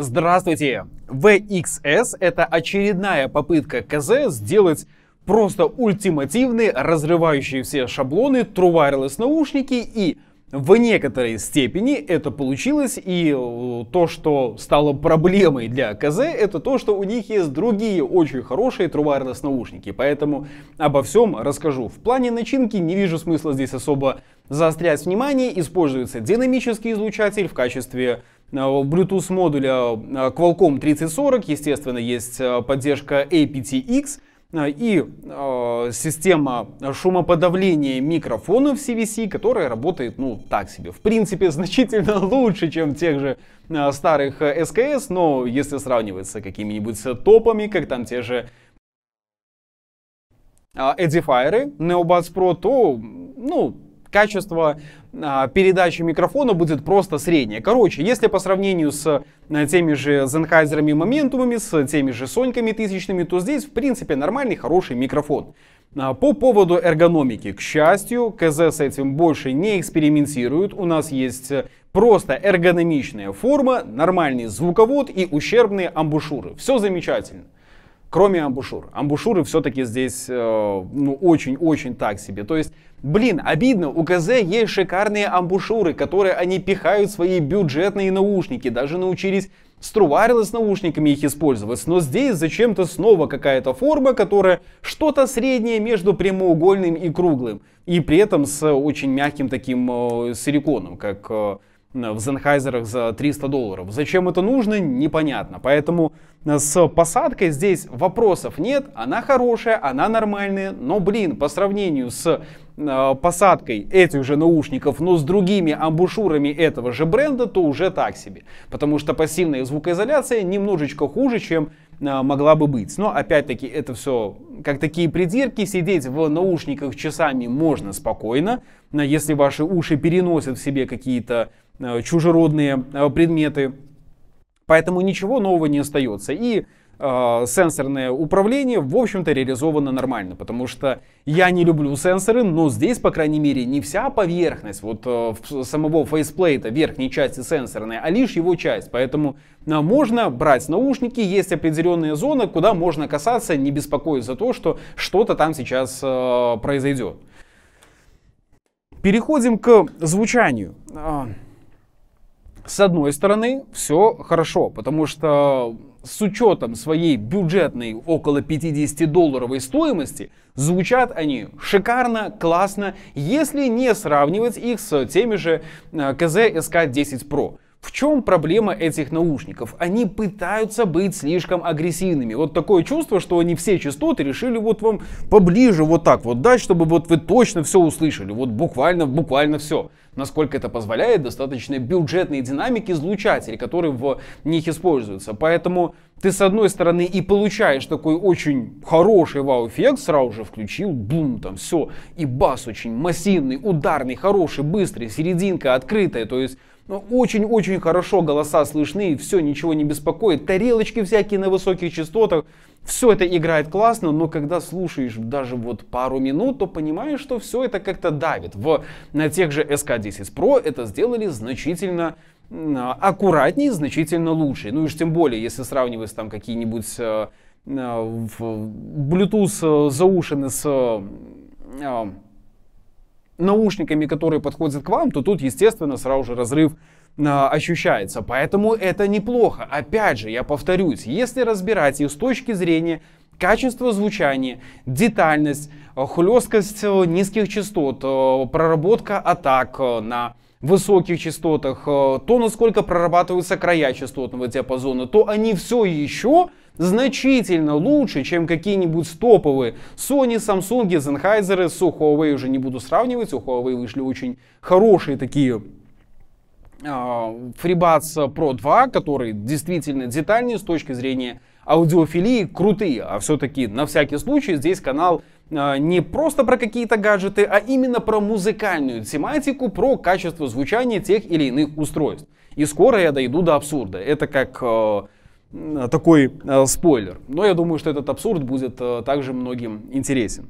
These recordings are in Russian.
Здравствуйте! VXS — это очередная попытка КЗ сделать просто ультимативные, разрывающие все шаблоны, true wireless наушники и в некоторой степени это получилось, и э, то, что стало проблемой для КЗ, это то, что у них есть другие очень хорошие True Wireless наушники. Поэтому обо всем расскажу. В плане начинки не вижу смысла здесь особо заострять внимание. Используется динамический излучатель в качестве а, Bluetooth модуля а, а, Qualcomm 3040, естественно, есть поддержка aptX и э, система шумоподавления в CVC, которая работает, ну, так себе. В принципе, значительно лучше, чем тех же э, старых SKS, но если сравнивать с какими-нибудь топами, как там те же Edifier, Neobuds Pro, то, ну, качество а, передача микрофона будет просто средняя. Короче, если по сравнению с э, теми же Sennheiser Моментумами, с теми же Соньками тысячными, то здесь, в принципе, нормальный, хороший микрофон. А, по поводу эргономики, к счастью, КЗ с этим больше не экспериментируют. У нас есть э, просто эргономичная форма, нормальный звуковод и ущербные амбушюры. Все замечательно. Кроме амбушюр. Амбушюры все-таки здесь, э, ну, очень-очень так себе. То есть, блин, обидно, у КЗ есть шикарные амбушюры, которые они пихают свои бюджетные наушники, даже научились струварила с наушниками их использовать, но здесь зачем-то снова какая-то форма, которая что-то среднее между прямоугольным и круглым, и при этом с очень мягким таким э, силиконом, как э, Э, в Sennheiser за 300 долларов. Зачем это нужно, непонятно. Поэтому э, с посадкой здесь вопросов нет. Она хорошая, она нормальная, но, блин, по сравнению с э, посадкой этих же наушников, но с другими амбушюрами этого же бренда, то уже так себе. Потому что пассивная звукоизоляция немножечко хуже, чем могла бы быть. Но опять-таки это все как такие придирки. Сидеть в наушниках часами можно спокойно, если ваши уши переносят в себе какие-то Э, чужеродные э, предметы. Поэтому ничего нового не остается. И э, сенсорное управление, в общем-то, реализовано нормально, потому что я не люблю сенсоры, но здесь, по крайней мере, не вся поверхность вот э, самого фейсплейта, верхней части сенсорная, а лишь его часть. Поэтому э, можно брать наушники, есть определенные зоны, куда можно касаться, не беспокоясь за то, что что-то там сейчас э, произойдет. Переходим к звучанию. Э, с одной стороны, все хорошо, потому что с учетом своей бюджетной около 50 долларовой стоимости, звучат они шикарно, классно, если не сравнивать их с теми же KZ SK10 Pro. В чем проблема этих наушников? Они пытаются быть слишком агрессивными. Вот такое чувство, что они все частоты решили вот вам поближе вот так вот дать, чтобы вот вы точно все услышали. Вот буквально, буквально все насколько это позволяет достаточно бюджетные динамики излучатели, которые в них используется, Поэтому ты с одной стороны и получаешь такой очень хороший вау-эффект, сразу же включил, бум, там все, и бас очень массивный, ударный, хороший, быстрый, серединка открытая, то есть но очень-очень хорошо голоса слышны, все, ничего не беспокоит. Тарелочки всякие на высоких частотах. Все это играет классно, но когда слушаешь даже вот пару минут, то понимаешь, что все это как-то давит. В, на тех же SK10 Pro это сделали значительно аккуратнее, значительно лучше. Ну и уж тем более, если сравнивать там какие-нибудь э, э, Bluetooth э, заушены с наушниками, которые подходят к вам, то тут, естественно, сразу же разрыв а, ощущается. Поэтому это неплохо. Опять же, я повторюсь, если разбирать их с точки зрения качества звучания, детальность, э, хлесткость э, низких частот, э, проработка атак на высоких частотах, то насколько прорабатываются края частотного диапазона, то они все еще значительно лучше, чем какие-нибудь стоповые Sony, Samsung, Sennheiser, с Huawei уже не буду сравнивать, у Huawei вышли очень хорошие такие а, FreeBuds Pro 2, которые действительно детальнее с точки зрения аудиофилии, крутые. А все-таки на всякий случай здесь канал а, не просто про какие-то гаджеты, а именно про музыкальную тематику, про качество звучания тех или иных устройств. И скоро я дойду до абсурда. Это как а, Э, такой э, спойлер. Но я думаю, что этот абсурд будет э, также многим интересен.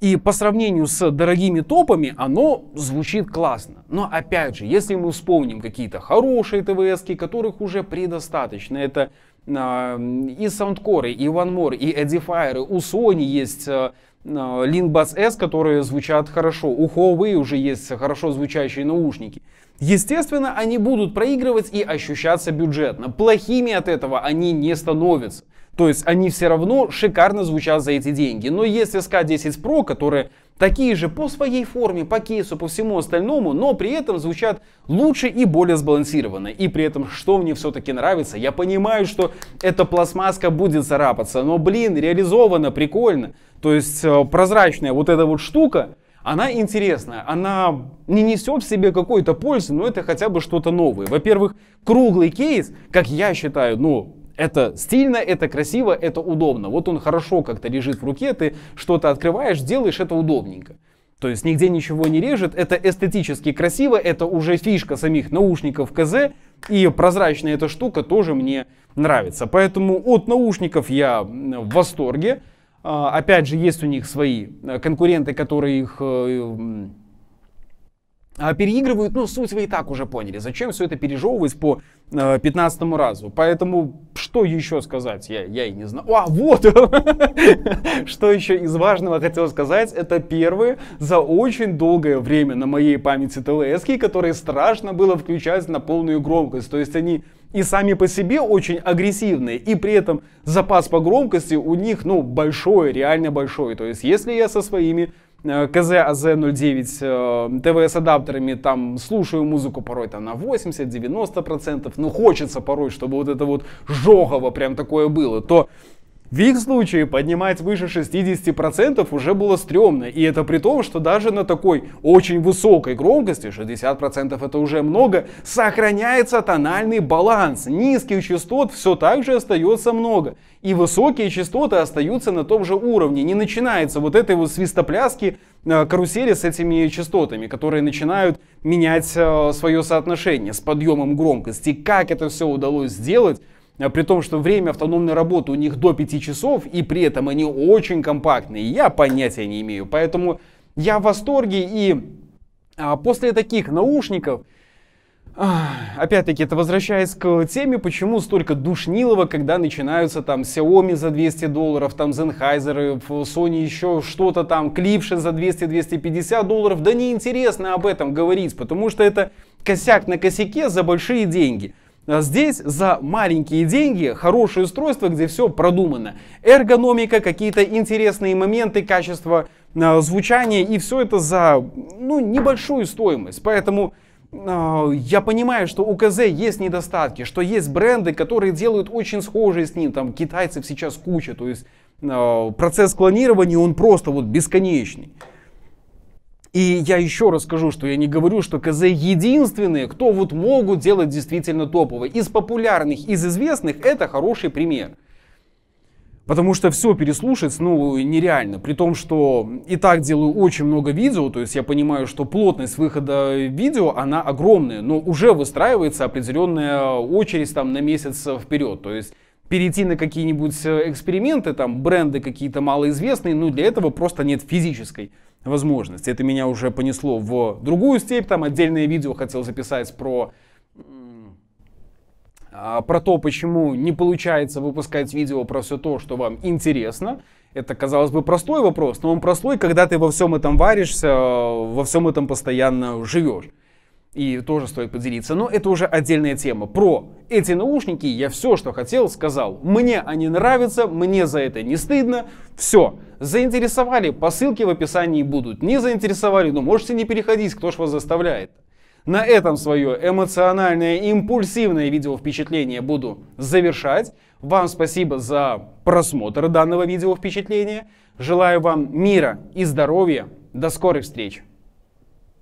И по сравнению с дорогими топами оно звучит классно. Но опять же, если мы вспомним какие-то хорошие твс которых уже предостаточно, это э, и Soundcore, и OneMore, и Edifier, у Sony есть э, э Linbuds S, которые звучат хорошо, у Huawei уже есть хорошо звучащие наушники. Естественно, они будут проигрывать и ощущаться бюджетно. Плохими от этого они не становятся. То есть они все равно шикарно звучат за эти деньги. Но есть SK10 Pro, которые такие же по своей форме, по кейсу, по всему остальному, но при этом звучат лучше и более сбалансированно. И при этом, что мне все-таки нравится, я понимаю, что эта пластмасска будет царапаться, но, блин, реализовано прикольно. То есть э, прозрачная вот эта вот штука, она интересная, она не несет в себе какой-то пользы, но это хотя бы что-то новое. Во-первых, круглый кейс, как я считаю, ну, это стильно, это красиво, это удобно. Вот он хорошо как-то лежит в руке, ты что-то открываешь, делаешь это удобненько. То есть нигде ничего не режет, это эстетически красиво, это уже фишка самих наушников КЗ, и прозрачная эта штука тоже мне нравится. Поэтому от наушников я в восторге. А, опять же, есть у них свои э, конкуренты, которые их э, а, переигрывают, ну, суть вы и так уже поняли. Зачем все это пережевывать по э, 15 разу? Поэтому что еще сказать? Я, я и не знаю. А, вот! что еще из важного хотел сказать, это первые за очень долгое время на моей памяти тлс которые страшно было включать на полную громкость. То есть они и сами по себе очень агрессивные, и при этом запас по громкости у них, ну, большой, реально большой. То есть, если я со своими э, КЗ АЗ-09 э, ТВС-адаптерами там слушаю музыку порой там на 80-90%, ну, хочется порой, чтобы вот это вот жогово прям такое было, то в их случае поднимать выше 60% уже было стрёмно, и это при том, что даже на такой очень высокой громкости, 60% это уже много, сохраняется тональный баланс. Низких частот все так же остается много, и высокие частоты остаются на том же уровне. Не начинается вот этой вот свистопляски э, карусели с этими частотами, которые начинают менять э, свое соотношение с подъемом громкости. Как это все удалось сделать? А при том, что время автономной работы у них до 5 часов, и при этом они очень компактные, я понятия не имею. Поэтому я в восторге, и а, после таких наушников, опять-таки, это возвращаясь к теме, почему столько душнилого, когда начинаются там Xiaomi за 200 долларов, там Sennheiser, э, Sony еще что-то там, клипши за 200-250 долларов, да неинтересно об этом говорить, потому что это косяк на косяке за большие деньги – а здесь за маленькие деньги хорошее устройство, где все продумано. Эргономика, какие-то интересные моменты, качество а, звучания и все это за ну, небольшую стоимость. Поэтому а, я понимаю, что у КЗ есть недостатки, что есть бренды, которые делают очень схожие с ним, там китайцев сейчас куча, то есть процесс клонирования, он просто вот бесконечный. И я еще раз скажу, что я не говорю, что КЗ единственные, кто вот могут делать действительно топовые Из популярных, из известных, это хороший пример. Потому что все переслушать, ну, нереально. При том, что и так делаю очень много видео, то есть я понимаю, что плотность выхода видео, она огромная, но уже выстраивается определенная очередь там на месяц вперед. То есть перейти на какие-нибудь э, эксперименты, там бренды какие-то малоизвестные, ну, для этого просто нет физической возможность. Это меня уже понесло в другую степь, там отдельное видео хотел записать про а, про то, почему не получается выпускать видео про все то, что вам интересно. Это, казалось бы, простой вопрос, но он простой, когда ты во всем этом варишься, во всем этом постоянно живешь и тоже стоит поделиться, но это уже отдельная тема. Про эти наушники я все, что хотел, сказал. Мне они нравятся, мне за это не стыдно. Все. Заинтересовали, по ссылке в описании будут. Не заинтересовали, Но ну, можете не переходить, кто ж вас заставляет. На этом свое эмоциональное, импульсивное видео впечатление буду завершать. Вам спасибо за просмотр данного видео впечатления. Желаю вам мира и здоровья. До скорых встреч!